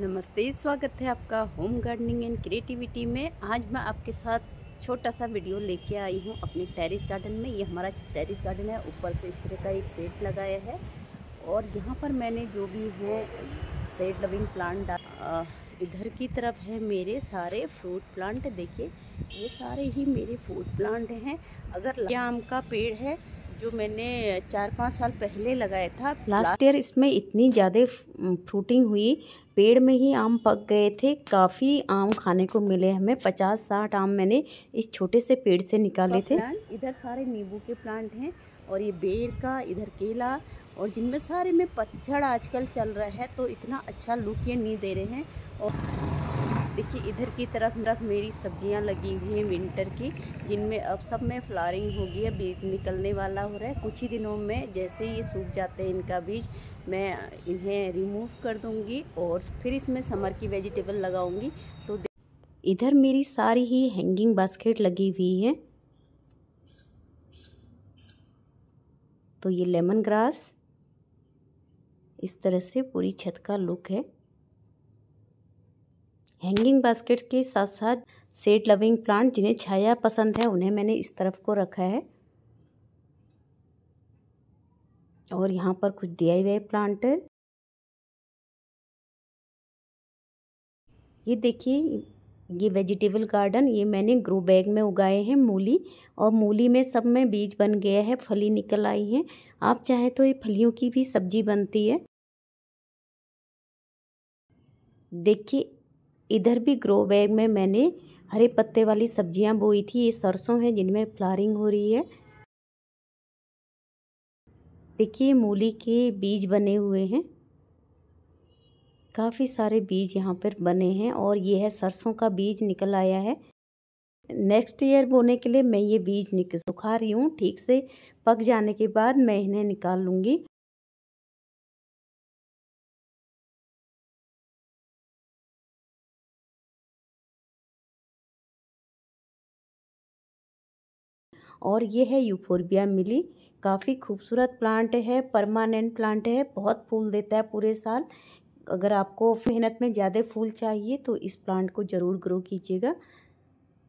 नमस्ते स्वागत है आपका होम गार्डनिंग एंड क्रिएटिविटी में आज मैं आपके साथ छोटा सा वीडियो लेके आई हूँ अपने टेरिस गार्डन में ये हमारा टेरिस गार्डन है ऊपर से इस तरह का एक सेट लगाया है और यहाँ पर मैंने जो भी है सेट लविंग प्लांट इधर की तरफ है मेरे सारे फ्रूट प्लांट देखिए ये सारे ही मेरे फ्रूट प्लांट हैं अगर आम का पेड़ है जो मैंने चार पाँच साल पहले लगाया था लास्ट ईयर इसमें इतनी ज़्यादा फ्रूटिंग हुई पेड़ में ही आम पक गए थे काफ़ी आम खाने को मिले हमें पचास साठ आम मैंने इस छोटे से पेड़ से निकाले थे इधर सारे नींबू के प्लांट हैं और ये बेर का इधर केला और जिनमें सारे में पतझड़ आजकल चल रहा है तो इतना अच्छा लुक ये नहीं दे रहे हैं और देखिए इधर की तरफ तरफ मेरी सब्जियां लगी हुई हैं विंटर की जिनमें अब सब में हो होगी है बीज निकलने वाला हो रहा है कुछ ही दिनों में जैसे ये सूख जाते हैं इनका बीज मैं इन्हें रिमूव कर दूंगी और फिर इसमें समर की वेजिटेबल लगाऊंगी तो इधर मेरी सारी ही हैंगिंग बास्केट लगी हुई है तो ये लेमन ग्रास इस तरह से पूरी छत का लुक है हैंगिंग बास्केट के साथ साथ सेड लविंग प्लांट जिन्हें छाया पसंद है उन्हें मैंने इस तरफ को रखा है और यहाँ पर कुछ डी आई प्लांटर ये देखिए ये वेजिटेबल गार्डन ये मैंने ग्रो बैग में उगाए हैं मूली और मूली में सब में बीज बन गया है फली निकल आई है आप चाहें तो ये फलियों की भी सब्जी बनती है देखिए इधर भी ग्रो बैग में मैंने हरे पत्ते वाली सब्जियां बोई थी ये सरसों है जिनमें फ्लारिंग हो रही है देखिए मूली के बीज बने हुए हैं काफ़ी सारे बीज यहाँ पर बने हैं और ये है सरसों का बीज निकल आया है नेक्स्ट ईयर बोने के लिए मैं ये बीज निक सुखा रही हूँ ठीक से पक जाने के बाद मैं इन्हें निकाल लूँगी और ये है यूफोरबिया मिली काफ़ी खूबसूरत प्लांट है परमानेंट प्लांट है बहुत फूल देता है पूरे साल अगर आपको मेहनत में ज़्यादा फूल चाहिए तो इस प्लांट को ज़रूर ग्रो कीजिएगा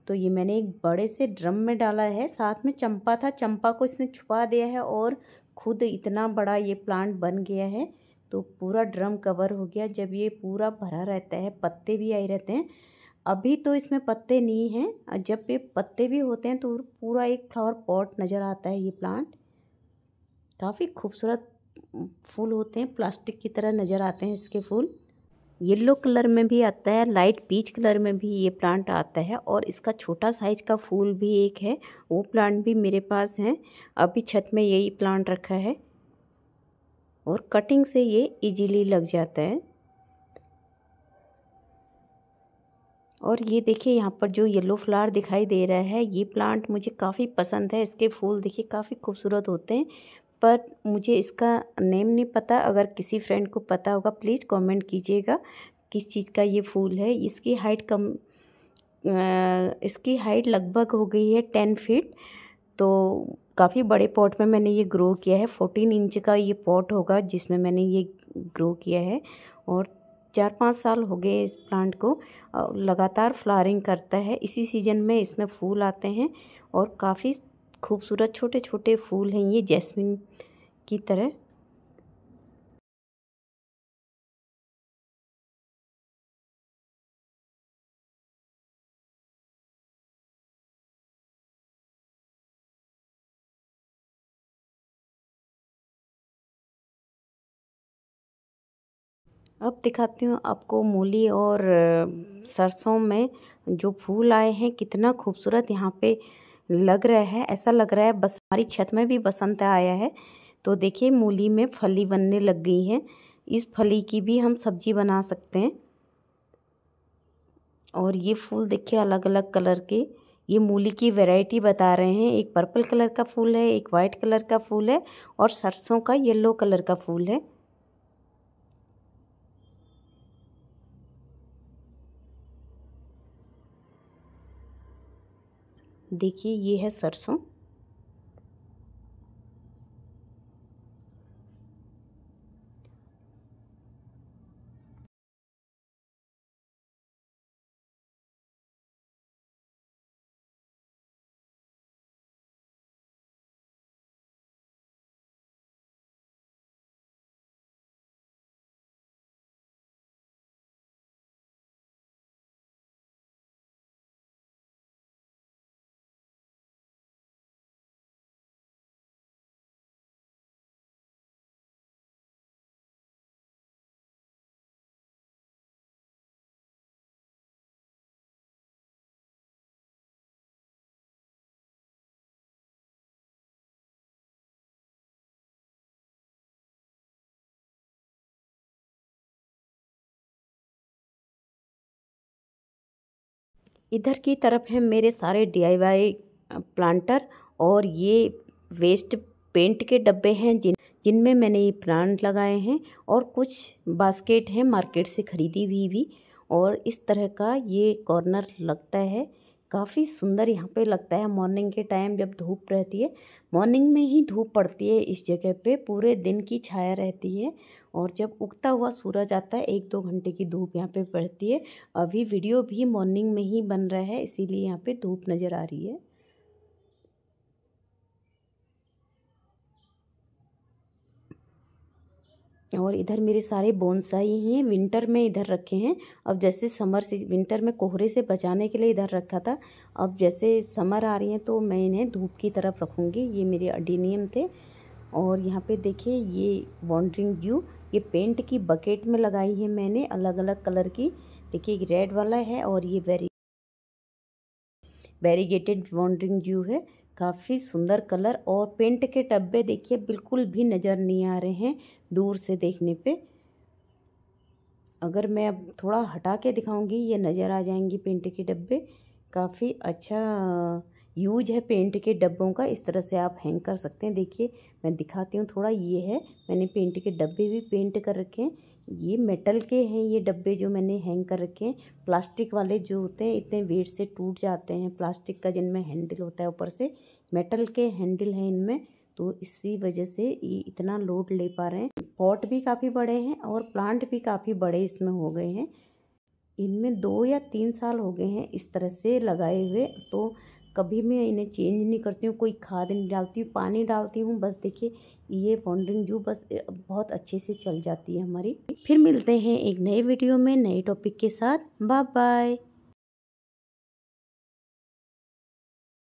तो ये मैंने एक बड़े से ड्रम में डाला है साथ में चंपा था चंपा को इसने छुपा दिया है और खुद इतना बड़ा ये प्लांट बन गया है तो पूरा ड्रम कवर हो गया जब ये पूरा भरा रहता है पत्ते भी आए रहते हैं अभी तो इसमें पत्ते नहीं हैं जब ये पत्ते भी होते हैं तो पूरा एक फ्लावर पॉट नज़र आता है ये प्लांट काफ़ी खूबसूरत फूल होते हैं प्लास्टिक की तरह नज़र आते हैं इसके फूल येलो कलर में भी आता है लाइट पीच कलर में भी ये प्लांट आता है और इसका छोटा साइज का फूल भी एक है वो प्लांट भी मेरे पास हैं अभी छत में यही प्लांट रखा है और कटिंग से ये इजीली लग जाता है और ये देखिए यहाँ पर जो येलो फ्लावर दिखाई दे रहा है ये प्लांट मुझे काफ़ी पसंद है इसके फूल देखिए काफ़ी खूबसूरत होते हैं पर मुझे इसका नेम नहीं पता अगर किसी फ्रेंड को पता होगा प्लीज़ कमेंट कीजिएगा किस चीज़ का ये फूल है इसकी हाइट कम आ, इसकी हाइट लगभग हो गई है टेन फीट तो काफ़ी बड़े पॉट में मैंने ये ग्रो किया है फोर्टीन इंच का ये पॉट होगा जिसमें मैंने ये ग्रो किया है और चार पाँच साल हो गए इस प्लांट को लगातार फ्लारिंग करता है इसी सीज़न में इसमें फूल आते हैं और काफ़ी खूबसूरत छोटे छोटे फूल हैं ये जैस्मिन की तरह अब दिखाती हूँ आपको मूली और सरसों में जो फूल आए हैं कितना खूबसूरत यहाँ पे लग रहा है ऐसा लग रहा है बस हमारी छत में भी बसंत आया है तो देखिए मूली में फली बनने लग गई है इस फली की भी हम सब्जी बना सकते हैं और ये फूल देखिए अलग अलग कलर के ये मूली की वैरायटी बता रहे हैं एक पर्पल कलर का फूल है एक वाइट कलर का फूल है और सरसों का येलो कलर का फूल है देखिए ये है सरसों इधर की तरफ है मेरे सारे डी प्लांटर और ये वेस्ट पेंट के डब्बे हैं जिन जिनमें मैंने ये प्लांट लगाए हैं और कुछ बास्केट हैं मार्केट से ख़रीदी हुई भी और इस तरह का ये कॉर्नर लगता है काफ़ी सुंदर यहाँ पे लगता है मॉर्निंग के टाइम जब धूप रहती है मॉर्निंग में ही धूप पड़ती है इस जगह पे पूरे दिन की छाया रहती है और जब उगता हुआ सूरज आता है एक दो घंटे की धूप यहाँ पे पड़ती है अभी वीडियो भी मॉर्निंग में ही बन रहा है इसीलिए यहाँ पे धूप नज़र आ रही है और इधर मेरे सारे बोनसाई हैं विंटर में इधर रखे हैं अब जैसे समर से विंटर में कोहरे से बचाने के लिए इधर रखा था अब जैसे समर आ रही है तो मैं इन्हें धूप की तरफ रखूँगी ये मेरे अडीनियम थे और यहाँ पे देखिए ये वॉन्ड्रिंग जू ये पेंट की बकेट में लगाई है मैंने अलग अलग कलर की देखिए रेड वाला है और ये वेरी वेरीगेटेड वॉन्ड्रिंग जू है काफ़ी सुंदर कलर और पेंट के डब्बे देखिए बिल्कुल भी नज़र नहीं आ रहे हैं दूर से देखने पे अगर मैं अब थोड़ा हटा के दिखाऊंगी ये नज़र आ जाएंगी पेंट के डब्बे काफ़ी अच्छा यूज है पेंट के डब्बों का इस तरह से आप हैंग कर सकते हैं देखिए मैं दिखाती हूँ थोड़ा ये है मैंने पेंट के डब्बे भी पेंट कर रखे हैं ये मेटल के हैं ये डब्बे जो मैंने हैंग कर रखे हैं प्लास्टिक वाले जो होते हैं इतने वेट से टूट जाते हैं प्लास्टिक का जिनमें हैंडल होता है ऊपर से मेटल के हैंडल हैं इनमें तो इसी वजह से ये इतना लोड ले पा रहे हैं पॉट भी काफ़ी बड़े हैं और प्लांट भी काफ़ी बड़े इसमें हो गए हैं इनमें दो या तीन साल हो गए हैं इस तरह से लगाए हुए तो कभी मैं इन्हें चेंज नहीं करती हूँ कोई खाद नहीं डालती हूँ पानी डालती हूँ बस देखिए ये फाउंड्रिंग जू बस बहुत अच्छे से चल जाती है हमारी फिर मिलते हैं एक नए वीडियो में नए टॉपिक के साथ बाय बाय